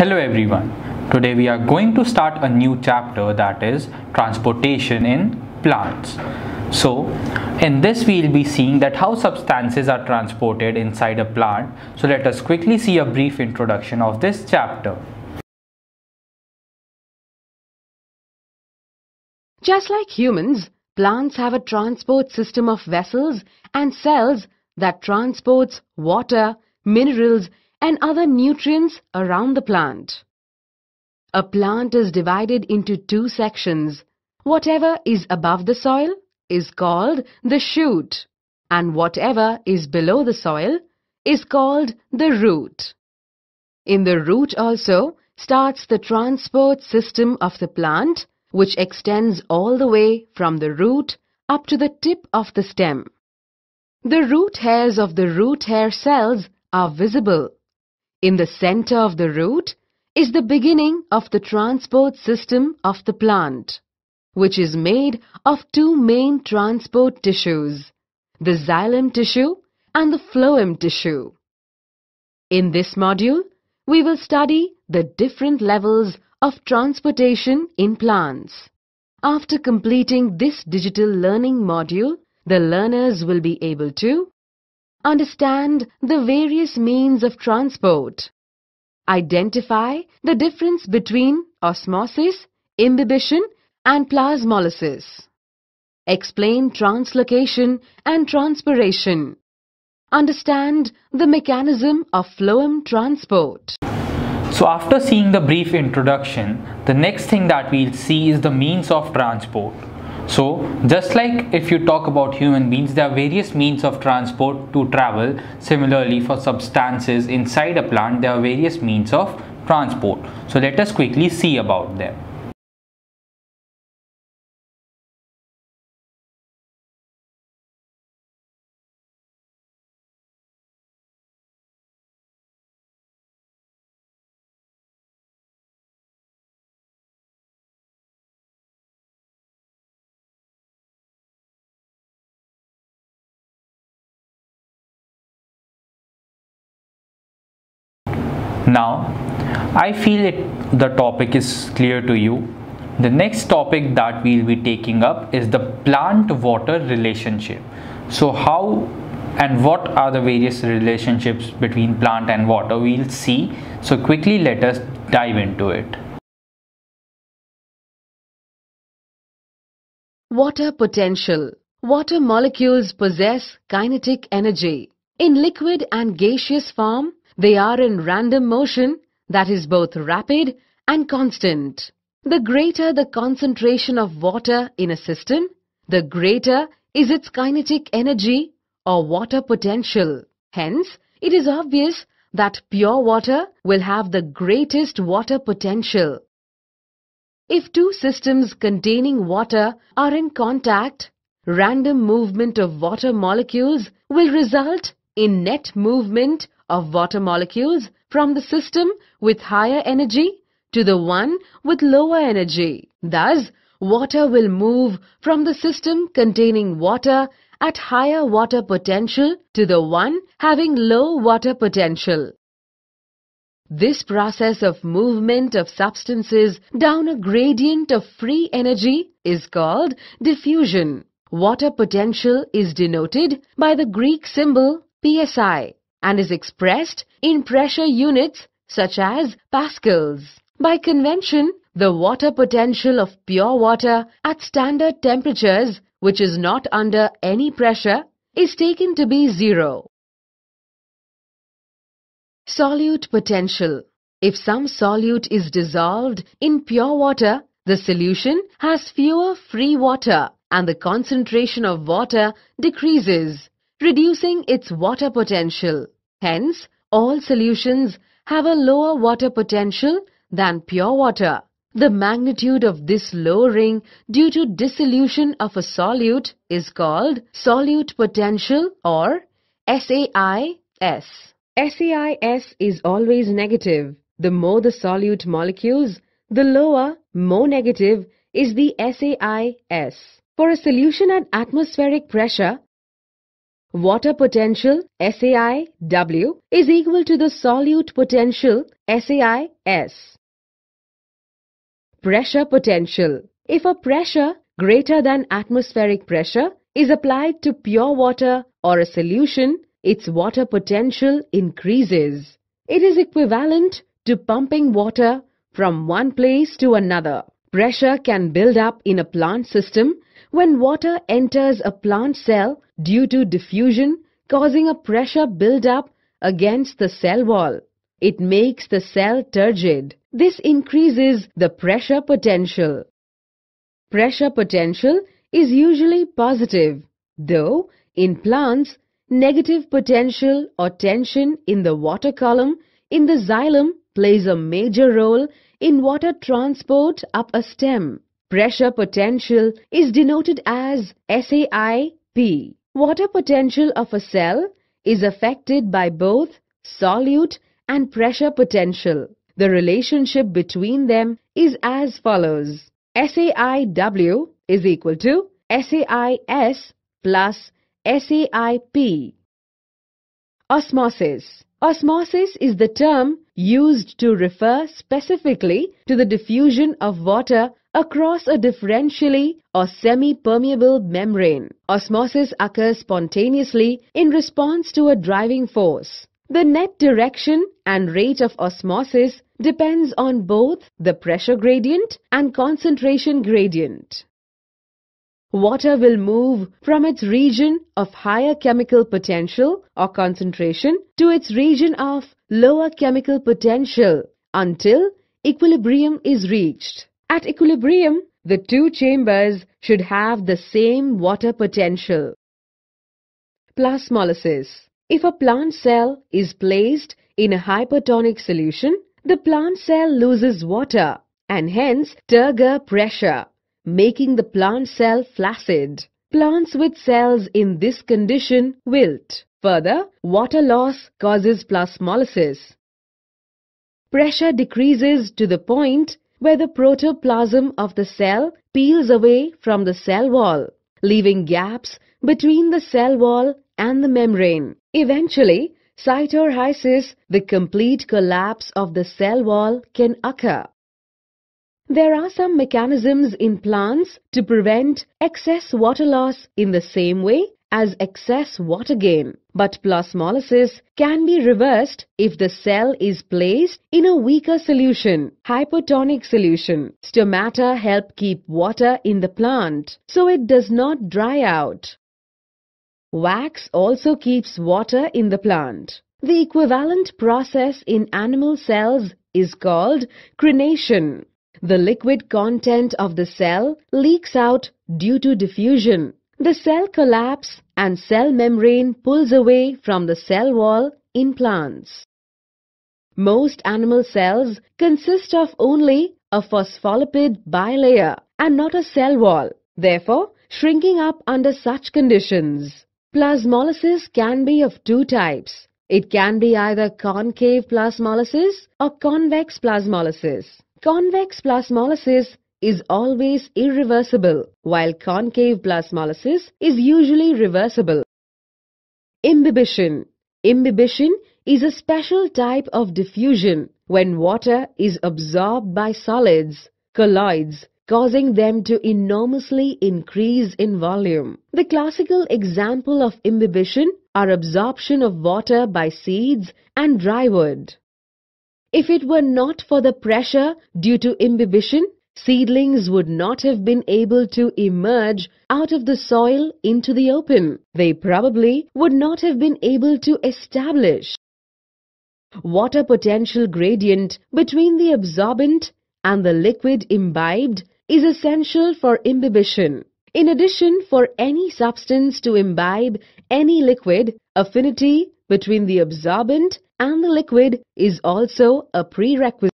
Hello everyone. Today we are going to start a new chapter that is transportation in plants. So in this we will be seeing that how substances are transported inside a plant. So let us quickly see a brief introduction of this chapter. Just like humans, plants have a transport system of vessels and cells that transports water, minerals and other nutrients around the plant. A plant is divided into two sections. Whatever is above the soil is called the shoot and whatever is below the soil is called the root. In the root also starts the transport system of the plant which extends all the way from the root up to the tip of the stem. The root hairs of the root hair cells are visible in the center of the root is the beginning of the transport system of the plant, which is made of two main transport tissues, the xylem tissue and the phloem tissue. In this module, we will study the different levels of transportation in plants. After completing this digital learning module, the learners will be able to Understand the various means of transport. Identify the difference between osmosis, imbibition and plasmolysis. Explain translocation and transpiration. Understand the mechanism of phloem transport. So after seeing the brief introduction, the next thing that we'll see is the means of transport. So just like if you talk about human beings, there are various means of transport to travel. Similarly, for substances inside a plant, there are various means of transport. So let us quickly see about them. Now, I feel it, the topic is clear to you. The next topic that we'll be taking up is the plant water relationship. So how and what are the various relationships between plant and water we'll see. So quickly let us dive into it. Water potential. Water molecules possess kinetic energy. In liquid and gaseous form, they are in random motion, that is both rapid and constant. The greater the concentration of water in a system, the greater is its kinetic energy or water potential. Hence, it is obvious that pure water will have the greatest water potential. If two systems containing water are in contact, random movement of water molecules will result in net movement of water molecules from the system with higher energy to the one with lower energy. Thus, water will move from the system containing water at higher water potential to the one having low water potential. This process of movement of substances down a gradient of free energy is called diffusion. Water potential is denoted by the Greek symbol psi and is expressed in pressure units such as pascals. By convention, the water potential of pure water at standard temperatures, which is not under any pressure, is taken to be zero. Solute potential If some solute is dissolved in pure water, the solution has fewer free water and the concentration of water decreases, reducing its water potential. Hence, all solutions have a lower water potential than pure water. The magnitude of this lowering due to dissolution of a solute is called solute potential or SAIS. SAIS is always negative. The more the solute molecules, the lower, more negative is the SAIS. For a solution at atmospheric pressure, Water potential SAIW is equal to the solute potential SAIS. Pressure potential If a pressure greater than atmospheric pressure is applied to pure water or a solution, its water potential increases. It is equivalent to pumping water from one place to another. Pressure can build up in a plant system when water enters a plant cell due to diffusion causing a pressure buildup against the cell wall. It makes the cell turgid. This increases the pressure potential. Pressure potential is usually positive, though in plants, negative potential or tension in the water column in the xylem plays a major role in water transport up a stem. Pressure potential is denoted as SAIP water potential of a cell is affected by both solute and pressure potential. The relationship between them is as follows. SAIW is equal to SAIS plus SAIP. Osmosis. Osmosis is the term used to refer specifically to the diffusion of water Across a differentially or semi-permeable membrane, osmosis occurs spontaneously in response to a driving force. The net direction and rate of osmosis depends on both the pressure gradient and concentration gradient. Water will move from its region of higher chemical potential or concentration to its region of lower chemical potential until equilibrium is reached. At equilibrium, the two chambers should have the same water potential. Plasmolysis If a plant cell is placed in a hypertonic solution, the plant cell loses water and hence turgor pressure, making the plant cell flaccid. Plants with cells in this condition wilt. Further, water loss causes plasmolysis. Pressure decreases to the point where the protoplasm of the cell peels away from the cell wall, leaving gaps between the cell wall and the membrane. Eventually, cytorhysis, the complete collapse of the cell wall, can occur. There are some mechanisms in plants to prevent excess water loss in the same way as excess water gain. But plasmolysis can be reversed if the cell is placed in a weaker solution, hypotonic solution. Stomata help keep water in the plant so it does not dry out. Wax also keeps water in the plant. The equivalent process in animal cells is called crenation. The liquid content of the cell leaks out due to diffusion. The cell collapse and cell membrane pulls away from the cell wall in plants. Most animal cells consist of only a phospholipid bilayer and not a cell wall, therefore shrinking up under such conditions. Plasmolysis can be of two types. It can be either concave plasmolysis or convex plasmolysis. Convex plasmolysis is always irreversible, while concave plasmolysis is usually reversible. Imbibition Imbibition is a special type of diffusion when water is absorbed by solids, colloids, causing them to enormously increase in volume. The classical example of imbibition are absorption of water by seeds and dry wood. If it were not for the pressure due to imbibition, seedlings would not have been able to emerge out of the soil into the open. They probably would not have been able to establish water potential gradient between the absorbent and the liquid imbibed is essential for imbibition. In addition, for any substance to imbibe any liquid, affinity between the absorbent and the liquid is also a prerequisite.